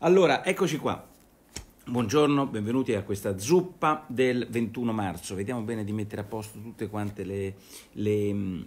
Allora, eccoci qua. Buongiorno, benvenuti a questa zuppa del 21 marzo. Vediamo bene di mettere a posto tutte quante le, le,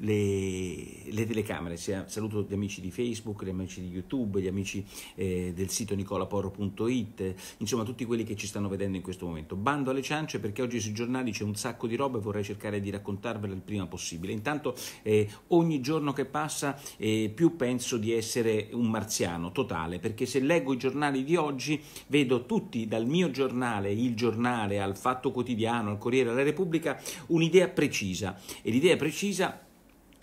le, le telecamere. Saluto gli amici di Facebook, gli amici di YouTube, gli amici eh, del sito nicolaporro.it, insomma tutti quelli che ci stanno vedendo in questo momento. Bando alle ciance perché oggi sui giornali c'è un sacco di roba e vorrei cercare di raccontarvela il prima possibile. Intanto eh, ogni giorno che passa eh, più penso di essere un marziano totale, perché se leggo i giornali di oggi vedo tutti dal mio giornale, il giornale, al Fatto Quotidiano, al Corriere, alla Repubblica, un'idea precisa e l'idea precisa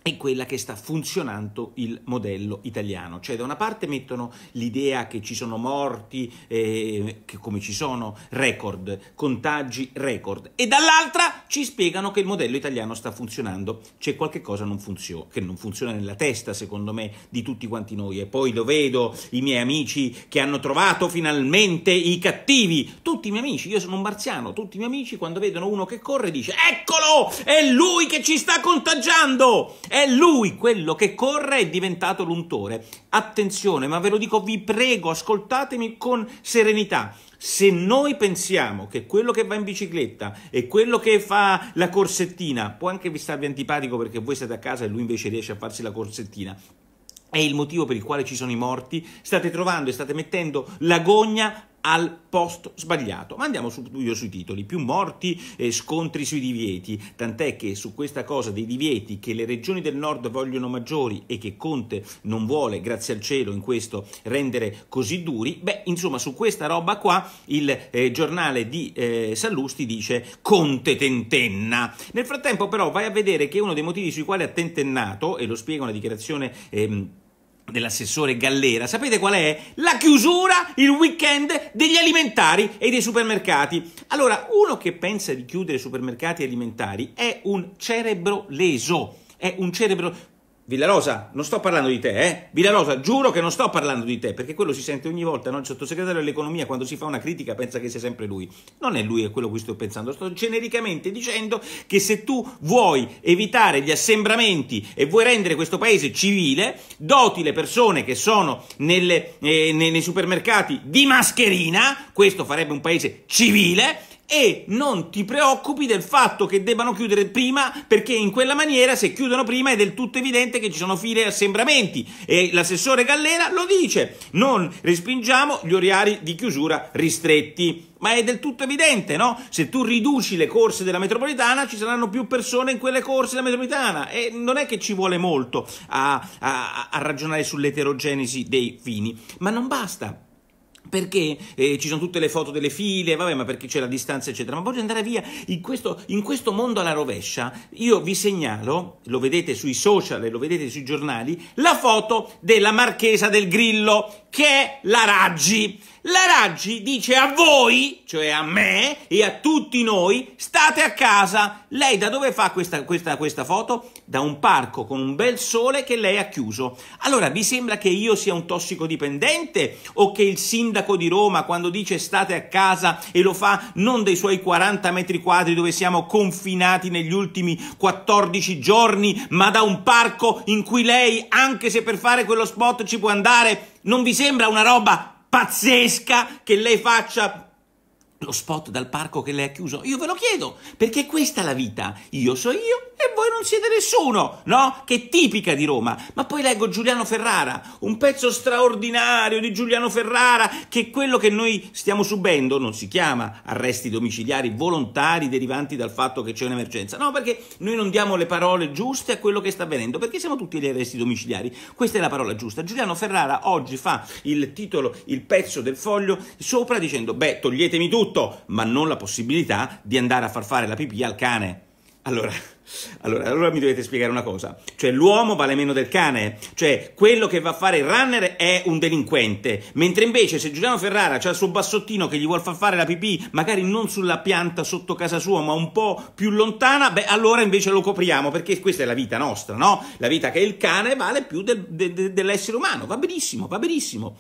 è quella che sta funzionando il modello italiano. Cioè da una parte mettono l'idea che ci sono morti, eh, che come ci sono, record, contagi, record, e dall'altra ci spiegano che il modello italiano sta funzionando. C'è qualche cosa non funzio- che non funziona nella testa, secondo me, di tutti quanti noi. E poi lo vedo, i miei amici che hanno trovato finalmente i cattivi, tutti i miei amici, io sono un marziano, tutti i miei amici quando vedono uno che corre dice eccolo, è lui che ci sta contagiando! È lui quello che corre è diventato l'untore. Attenzione, ma ve lo dico, vi prego, ascoltatemi con serenità. Se noi pensiamo che quello che va in bicicletta e quello che fa la corsettina, può anche vi starvi antipatico perché voi siete a casa e lui invece riesce a farsi la corsettina, è il motivo per il quale ci sono i morti, state trovando e state mettendo l'agonia al posto sbagliato. Ma andiamo subito sui titoli, più morti e scontri sui divieti, tant'è che su questa cosa dei divieti che le regioni del nord vogliono maggiori e che Conte non vuole, grazie al cielo, in questo rendere così duri, beh, insomma, su questa roba qua il eh, giornale di eh, Sallusti dice Conte tentenna. Nel frattempo però vai a vedere che uno dei motivi sui quali ha tentennato, e lo spiega una dichiarazione ehm, dell'assessore Gallera, sapete qual è? La chiusura il weekend degli alimentari e dei supermercati. Allora, uno che pensa di chiudere supermercati alimentari è un cerebro leso, è un cerebro Villarosa, non sto parlando di te, eh? Villarosa, giuro che non sto parlando di te, perché quello si sente ogni volta, no? Il sottosegretario dell'economia quando si fa una critica pensa che sia sempre lui. Non è lui è quello a cui sto pensando, sto genericamente dicendo che se tu vuoi evitare gli assembramenti e vuoi rendere questo paese civile, doti le persone che sono nelle, eh, nei supermercati di mascherina, questo farebbe un paese civile, e non ti preoccupi del fatto che debbano chiudere prima perché in quella maniera se chiudono prima è del tutto evidente che ci sono file e assembramenti e l'assessore Gallera lo dice non respingiamo gli orari di chiusura ristretti ma è del tutto evidente, no? Se tu riduci le corse della metropolitana ci saranno più persone in quelle corse della metropolitana e non è che ci vuole molto a, a, a ragionare sull'eterogenesi dei fini, ma non basta. Perché eh, ci sono tutte le foto delle file, vabbè, ma perché c'è la distanza, eccetera. Ma voglio andare via in questo, in questo, mondo alla rovescia. Io vi segnalo, lo vedete sui social e lo vedete sui giornali, la foto della marchesa del Grillo, che è la Raggi. La Raggi dice a voi, cioè a me e a tutti noi, state a casa. Lei da dove fa questa, questa, questa foto? Da un parco con un bel sole che lei ha chiuso. Allora vi sembra che io sia un tossicodipendente o che il sindaco di Roma quando dice state a casa e lo fa non dei suoi 40 metri quadri dove siamo confinati negli ultimi 14 giorni, ma da un parco in cui lei, anche se per fare quello spot ci può andare, non vi sembra una roba pazzesca che lei faccia lo spot dal parco che lei ha chiuso? Io ve lo chiedo, perché questa è la vita. Io so io e voi non siete nessuno, no? Che è tipica di Roma. Ma poi leggo Giuliano Ferrara, un pezzo straordinario di Giuliano Ferrara, che quello che noi stiamo subendo non si chiama arresti domiciliari volontari derivanti dal fatto che c'è un'emergenza. No, perché noi non diamo le parole giuste a quello che sta avvenendo, perché siamo tutti gli arresti domiciliari. Questa è la parola giusta. Giuliano Ferrara oggi fa il titolo, il pezzo del foglio sopra dicendo, beh, toglietemi tutti tutto, ma non la possibilità di andare a far fare la pipì al cane. Allora, allora, allora, mi dovete spiegare una cosa, cioè l'uomo vale meno del cane, cioè quello che va a fare il runner è un delinquente, mentre invece se Giuliano Ferrara ha il suo bassottino che gli vuole far fare la pipì, magari non sulla pianta sotto casa sua, ma un po' più lontana, beh allora invece lo copriamo, perché questa è la vita nostra, no? La vita che il cane vale più del, de, de, dell'essere umano, va benissimo, va benissimo.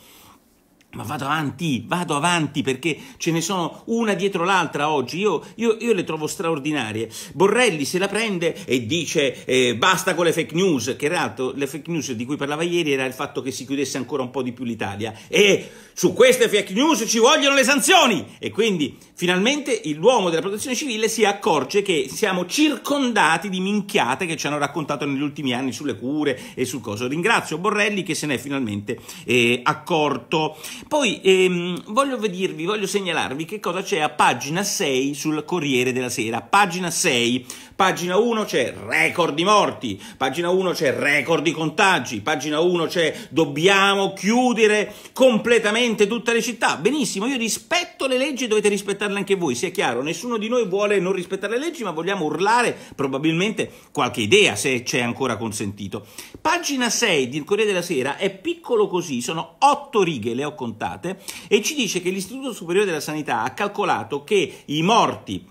Ma vado avanti, vado avanti perché ce ne sono una dietro l'altra oggi, io, io, io le trovo straordinarie. Borrelli se la prende e dice eh, basta con le fake news, che in realtà le fake news di cui parlava ieri era il fatto che si chiudesse ancora un po' di più l'Italia e su queste fake news ci vogliono le sanzioni e quindi finalmente l'uomo della protezione civile si accorge che siamo circondati di minchiate che ci hanno raccontato negli ultimi anni sulle cure e sul coso. Ringrazio Borrelli che se n'è finalmente eh, accorto. Poi ehm, voglio dirvi, voglio segnalarvi che cosa c'è a pagina 6 sul Corriere della Sera. Pagina 6, pagina 1 c'è record di morti, pagina 1 c'è record di contagi, pagina 1 c'è dobbiamo chiudere completamente tutte le città. Benissimo, io rispetto le leggi, dovete rispettarle anche voi, sia chiaro, nessuno di noi vuole non rispettare le leggi, ma vogliamo urlare probabilmente qualche idea se c'è ancora consentito. Pagina 6 del Corriere della Sera è piccolo così, sono 8 righe, le ho considerate raccontate, e ci dice che l'Istituto Superiore della Sanità ha calcolato che i morti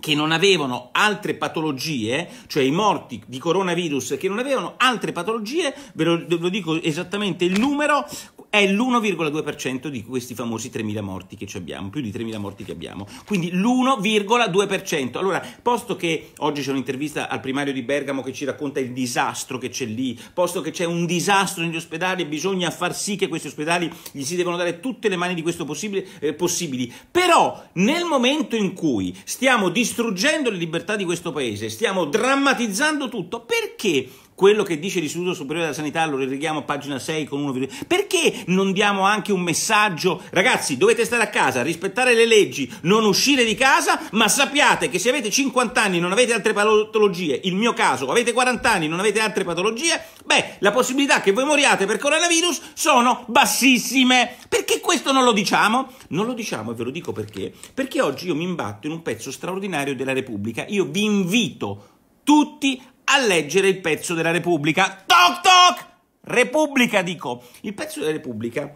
che non avevano altre patologie, cioè i morti di coronavirus che non avevano altre patologie, ve lo, ve lo dico esattamente il numero, è l'1,2% di questi famosi 3.000 morti che abbiamo, più di 3.000 morti che abbiamo. Quindi l'1,2%. Allora, posto che oggi c'è un'intervista al primario di Bergamo che ci racconta il disastro che c'è lì, posto che c'è un disastro negli ospedali e bisogna far sì che questi ospedali gli si devono dare tutte le mani di questo possibile, eh, possibili. Però nel momento in cui stiamo distruggendo le libertà di questo paese, stiamo drammatizzando tutto, perché quello che dice l'Istituto Superiore della Sanità, lo rileghiamo a pagina 6 con 1, perché non diamo anche un messaggio, ragazzi dovete stare a casa, rispettare le leggi, non uscire di casa, ma sappiate che se avete 50 anni e non avete altre patologie, il mio caso, avete 40 anni e non avete altre patologie, beh, la possibilità che voi moriate per coronavirus sono bassissime. Perché questo non lo diciamo? Non lo diciamo e ve lo dico perché, perché oggi io mi imbatto in un pezzo straordinario della Repubblica, io vi invito tutti a leggere il pezzo della Repubblica. Toc toc! Repubblica, dico. Il pezzo della Repubblica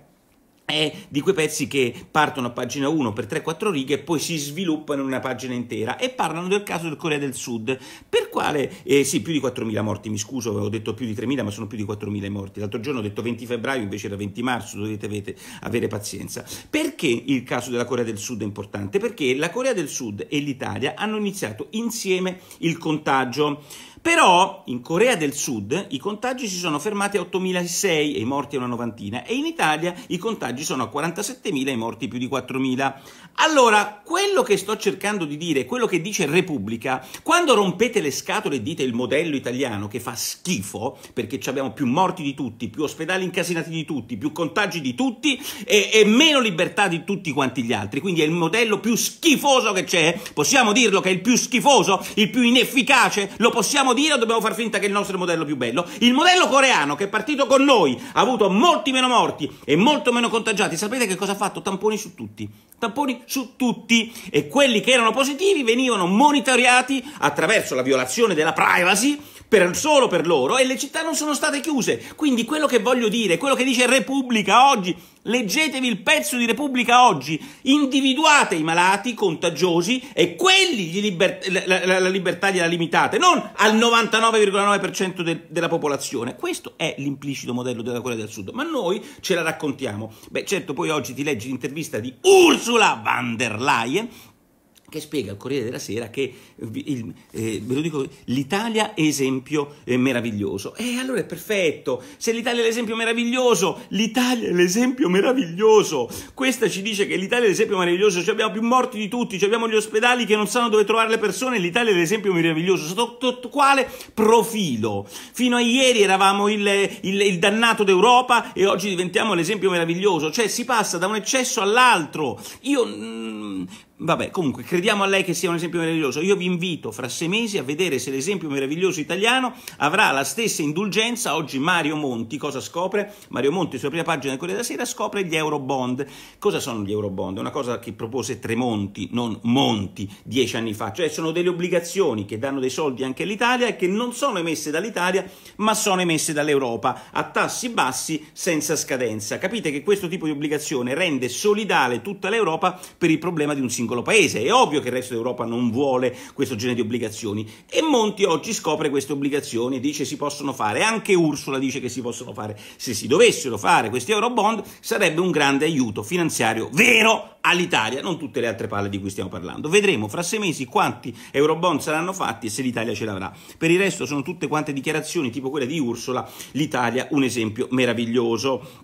è di quei pezzi che partono a pagina 1 per 3-4 righe e poi si sviluppano in una pagina intera e parlano del caso del Corea del Sud, per quale, eh, sì, più di 4.000 morti, mi scuso, ho detto più di 3.000, ma sono più di 4.000 i morti. L'altro giorno ho detto 20 febbraio, invece era 20 marzo, dovete avete, avere pazienza. Perché il caso della Corea del Sud è importante? Perché la Corea del Sud e l'Italia hanno iniziato insieme il contagio. Però in Corea del Sud i contagi si sono fermati a 8.600 e i morti a una novantina e in Italia i contagi sono a 47.000 e i morti più di 4.000. Allora, quello che sto cercando di dire, quello che dice Repubblica, quando rompete le scatole e dite il modello italiano che fa schifo, perché abbiamo più morti di tutti, più ospedali incasinati di tutti, più contagi di tutti e, e meno libertà di tutti quanti gli altri, quindi è il modello più schifoso che c'è, possiamo dirlo che è il più schifoso, il più inefficace, lo possiamo dire o dobbiamo far finta che il nostro è il modello più bello? Il modello coreano che è partito con noi, ha avuto molti meno morti e molto meno contagiati, sapete che cosa ha fatto? Tamponi su tutti, tamponi su tutti e quelli che erano positivi venivano monitorati attraverso la violazione della privacy per, solo per loro e le città non sono state chiuse. Quindi quello che voglio dire, quello che dice Repubblica oggi, leggetevi il pezzo di Repubblica oggi, individuate i malati contagiosi e quelli liber la, la, la, libertà gliela limitate, non al 99,9% de della popolazione. Questo è l'implicito modello della Corea del Sud, ma noi ce la raccontiamo. Beh certo poi oggi ti leggi l'intervista di Ursula von der Leyen che spiega al Corriere della Sera che eh, il, eh, ve lo dico, l'Italia è esempio eh, meraviglioso. E eh, allora è perfetto, se l'Italia è l'esempio meraviglioso, l'Italia è l'esempio meraviglioso. Questa ci dice che l'Italia è l'esempio meraviglioso, cioè abbiamo più morti di tutti, cioè abbiamo gli ospedali che non sanno dove trovare le persone, l'Italia è l'esempio meraviglioso. Sotto, quale profilo? Fino a ieri eravamo il, il, il dannato d'Europa e oggi diventiamo l'esempio meraviglioso, cioè si passa da un eccesso all'altro. Io... Mh, mm, Vabbè, comunque, crediamo a lei che sia un esempio meraviglioso. Io vi invito fra sei mesi a vedere se l'esempio meraviglioso italiano avrà la stessa indulgenza. Oggi Mario Monti cosa scopre? Mario Monti, sulla prima pagina del Corriere della Sera, scopre gli euro bond. Cosa sono gli euro bond? È una cosa che propose Tremonti, non Monti, dieci anni fa. Cioè, sono delle obbligazioni che danno dei soldi anche all'Italia e che non sono emesse dall'Italia, ma sono emesse dall'Europa a tassi bassi senza scadenza. Capite che questo tipo di obbligazione rende solidale tutta l'Europa per il problema di un singolo singolo paese. È ovvio che il resto d'Europa non vuole questo genere di obbligazioni. E Monti oggi scopre queste obbligazioni, dice si possono fare, anche Ursula dice che si possono fare. Se si dovessero fare questi euro bond, sarebbe un grande aiuto finanziario vero all'Italia, non tutte le altre palle di cui stiamo parlando. Vedremo fra sei mesi quanti euro bond saranno fatti e se l'Italia ce l'avrà. Per il resto sono tutte quante dichiarazioni tipo quella di Ursula, l'Italia un esempio meraviglioso.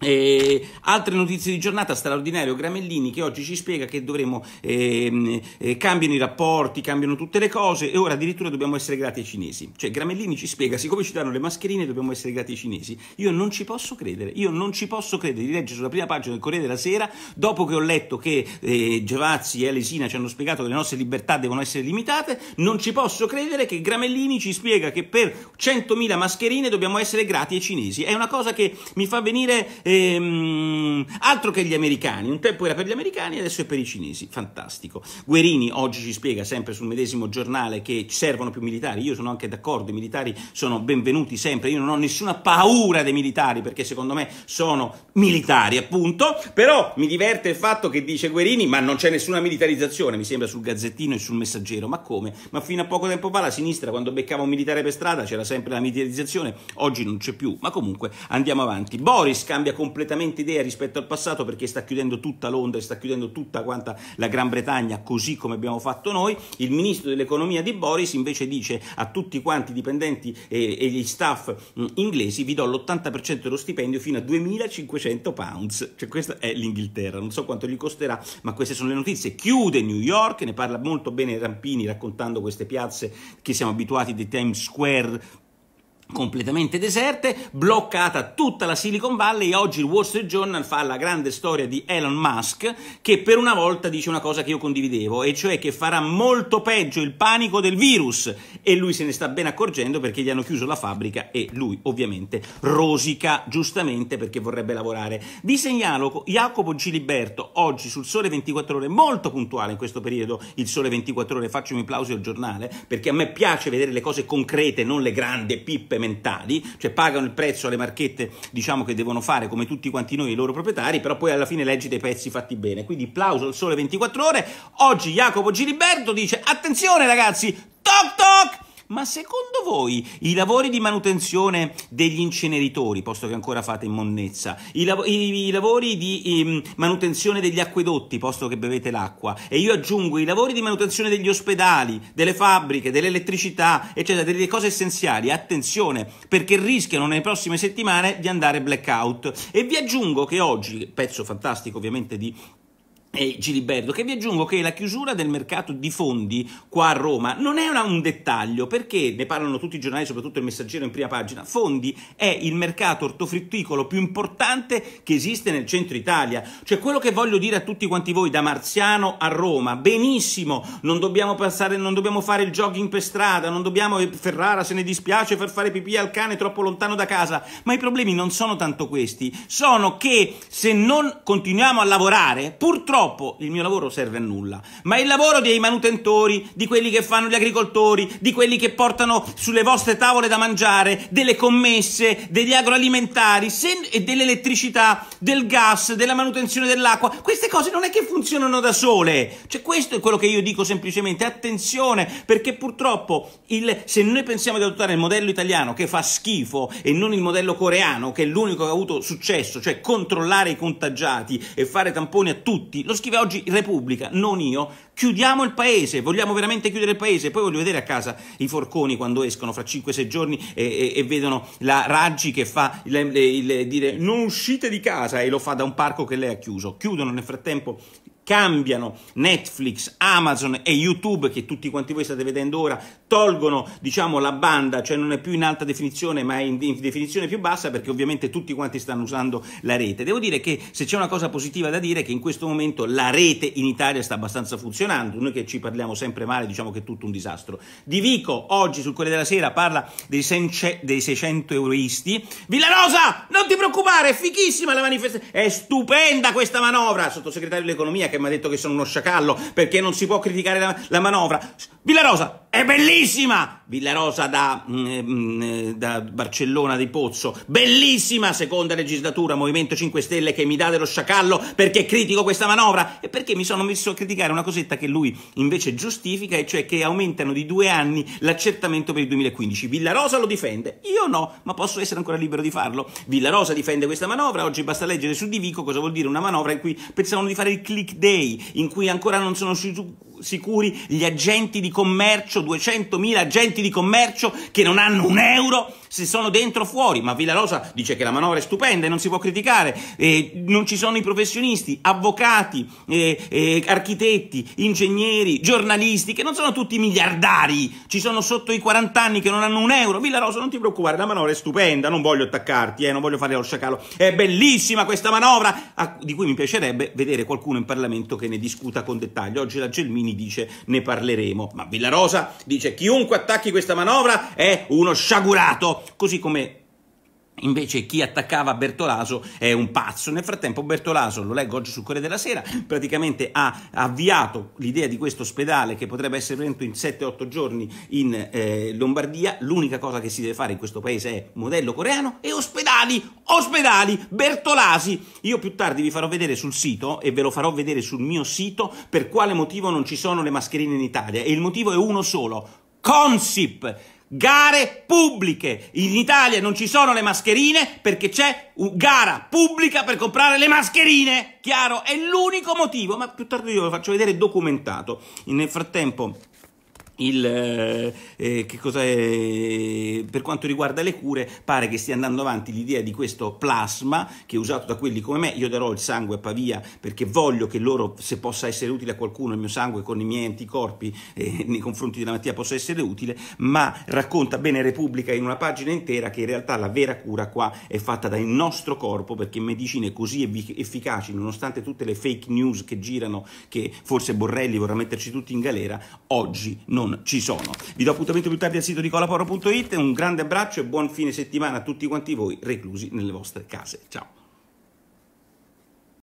E altre notizie di giornata, straordinario Gramellini che oggi ci spiega che dovremo ehm, eh, cambiano i rapporti, cambiano tutte le cose e ora addirittura dobbiamo essere grati ai cinesi. Cioè Gramellini ci spiega, siccome ci danno le mascherine dobbiamo essere grati ai cinesi. Io non ci posso credere, io non ci posso credere di leggere sulla prima pagina del Corriere della Sera, dopo che ho letto che eh, Giavazzi e Alesina ci hanno spiegato che le nostre libertà devono essere limitate, non ci posso credere che Gramellini ci spiega che per 100.000 mascherine dobbiamo essere grati ai cinesi. È una cosa che mi fa venire eh, Ehm, altro che gli americani, un tempo era per gli americani, adesso è per i cinesi, fantastico. Guerini oggi ci spiega sempre sul medesimo giornale che ci servono più militari, io sono anche d'accordo, i militari sono benvenuti sempre, io non ho nessuna paura dei militari perché secondo me sono militari appunto, però mi diverte il fatto che dice Guerini ma non c'è nessuna militarizzazione, mi sembra sul Gazzettino e sul Messaggero, ma come? Ma fino a poco tempo fa la sinistra quando beccava un militare per strada c'era sempre la militarizzazione, oggi non c'è più, ma comunque andiamo avanti. Boris cambia completamente idea rispetto al passato perché sta chiudendo tutta Londra, e sta chiudendo tutta quanta la Gran Bretagna, così come abbiamo fatto noi. Il ministro dell'economia di Boris invece dice a tutti quanti i dipendenti e, e gli staff mh, mm, inglesi vi do l'80% dello stipendio fino a 2500 pounds. Cioè questa è l'Inghilterra, non so quanto gli costerà, ma queste sono le notizie. Chiude New York, ne parla molto bene Rampini raccontando queste piazze che siamo abituati di Times Square completamente deserte, bloccata tutta la Silicon Valley e oggi il Wall Street Journal fa la grande storia di Elon Musk che per una volta dice una cosa che io condividevo e cioè che farà molto peggio il panico del virus e lui se ne sta ben accorgendo perché gli hanno chiuso la fabbrica e lui ovviamente rosica giustamente perché vorrebbe lavorare. Vi segnalo Jacopo Giliberto oggi sul Sole 24 Ore, molto puntuale in questo periodo il Sole 24 Ore, faccio un plauso al giornale perché a me piace vedere le cose concrete, non le grandi pippe mentali, cioè pagano il prezzo alle marchette diciamo che devono fare come tutti quanti noi i loro proprietari, però poi alla fine leggi dei pezzi fatti bene. Quindi applauso al sole 24 ore. Oggi Jacopo Giliberto dice attenzione ragazzi, toc toc! Ma secondo voi i lavori di manutenzione degli inceneritori, posto che ancora fate in monnezza, i, lav- i, i lavori di i, ehm, manutenzione degli acquedotti, posto che bevete l'acqua, e io aggiungo i lavori di manutenzione degli ospedali, delle fabbriche, dell'elettricità, eccetera, delle cose essenziali, attenzione, perché rischiano nelle prossime settimane di andare blackout. E vi aggiungo che oggi, pezzo fantastico ovviamente di e Giliberto, che vi aggiungo che la chiusura del mercato di fondi qua a Roma non è una, un dettaglio perché ne parlano tutti i giornali, soprattutto il messaggero in prima pagina. Fondi è il mercato ortofrutticolo più importante che esiste nel centro Italia. Cioè quello che voglio dire a tutti quanti voi da Marziano a Roma, benissimo, non dobbiamo, passare, non dobbiamo fare il jogging per strada, non dobbiamo eh, Ferrara se ne dispiace far fare pipì al cane troppo lontano da casa, ma i problemi non sono tanto questi, sono che se non continuiamo a lavorare, purtroppo Purtroppo il mio lavoro serve a nulla, ma il lavoro dei manutentori, di quelli che fanno gli agricoltori, di quelli che portano sulle vostre tavole da mangiare, delle commesse, degli agroalimentari se, dell'elettricità, del gas, della manutenzione dell'acqua, queste cose non è che funzionano da sole. Cioè questo è quello che io dico semplicemente, attenzione, perché purtroppo il, se noi pensiamo di adottare il modello italiano che fa schifo e non il modello coreano che è l'unico che ha avuto successo, cioè controllare i contagiati e fare tamponi a tutti, lo scrive oggi Repubblica, non io, chiudiamo il paese, vogliamo veramente chiudere il paese, poi voglio vedere a casa i forconi quando escono fra 5-6 giorni e, e, e, vedono la Raggi che fa il, il, il, dire non uscite di casa e lo fa da un parco che lei ha chiuso, chiudono nel frattempo cambiano Netflix, Amazon e YouTube, che tutti quanti voi state vedendo ora, tolgono diciamo, la banda, cioè non è più in alta definizione ma è in, definizione più bassa perché ovviamente tutti quanti stanno usando la rete. Devo dire che se c'è una cosa positiva da dire è che in questo momento la rete in Italia sta abbastanza funzionando, noi che ci parliamo sempre male diciamo che è tutto un disastro. Di Vico oggi sul Corriere della Sera parla dei, dei 600 euroisti, Villarosa non ti preoccupare è fichissima la manifestazione, è stupenda questa manovra, sottosegretario dell'economia che che mi ha detto che sono uno sciacallo, perché non si può criticare la, la manovra. Villarosa, è bellissima! Villarosa da, mm, eh, mm, eh, da Barcellona di Pozzo, bellissima seconda legislatura, Movimento 5 Stelle che mi dà dello sciacallo perché critico questa manovra e perché mi sono messo a criticare una cosetta che lui invece giustifica e cioè che aumentano di due anni l'accertamento per il 2015. Villarosa lo difende, io no, ma posso essere ancora libero di farlo. Villarosa difende questa manovra, oggi basta leggere su Di Vico cosa vuol dire una manovra in cui pensavano di fare il click day, in cui ancora non sono su sicuri gli agenti di commercio, 200.000 agenti di commercio che non hanno un euro se sono dentro o fuori, ma Villarosa dice che la manovra è stupenda e non si può criticare, eh, non ci sono i professionisti, avvocati, eh, eh, architetti, ingegneri, giornalisti, che non sono tutti miliardari, ci sono sotto i 40 anni che non hanno un euro, Villarosa non ti preoccupare, la manovra è stupenda, non voglio attaccarti, eh, non voglio fare lo sciacallo, è bellissima questa manovra, a, di cui mi piacerebbe vedere qualcuno in Parlamento che ne discuta con dettaglio, oggi la Gelmini dice ne parleremo, ma Villarosa dice chiunque attacchi questa manovra è uno sciagurato, così come Invece chi attaccava Bertolaso è un pazzo. Nel frattempo Bertolaso, lo leggo oggi sul Corriere della Sera, praticamente ha avviato l'idea di questo ospedale che potrebbe essere pronto in 7-8 giorni in eh, Lombardia. L'unica cosa che si deve fare in questo paese è modello coreano e ospedali, ospedali, Bertolasi. Io più tardi vi farò vedere sul sito e ve lo farò vedere sul mio sito per quale motivo non ci sono le mascherine in Italia. E il motivo è uno solo, Consip gare pubbliche. In Italia non ci sono le mascherine perché c'è una gara pubblica per comprare le mascherine. Chiaro? È l'unico motivo, ma più tardi io ve lo faccio vedere documentato. Nel frattempo... Il, eh, eh per quanto riguarda le cure, pare che stia andando avanti l'idea di questo plasma che è usato da quelli come me. Io darò il sangue a Pavia perché voglio che loro, se possa essere utile a qualcuno, il mio sangue con i miei anticorpi eh, nei confronti della malattia possa essere utile. Ma racconta bene Repubblica in una pagina intera che in realtà la vera cura qua è fatta dal nostro corpo perché medicine così efficaci, nonostante tutte le fake news che girano, che forse Borrelli vorrà metterci tutti in galera, oggi non non ci sono. Vi do appuntamento più tardi al sito nicolaporo.it, un grande abbraccio e buon fine settimana a tutti quanti voi reclusi nelle vostre case. Ciao!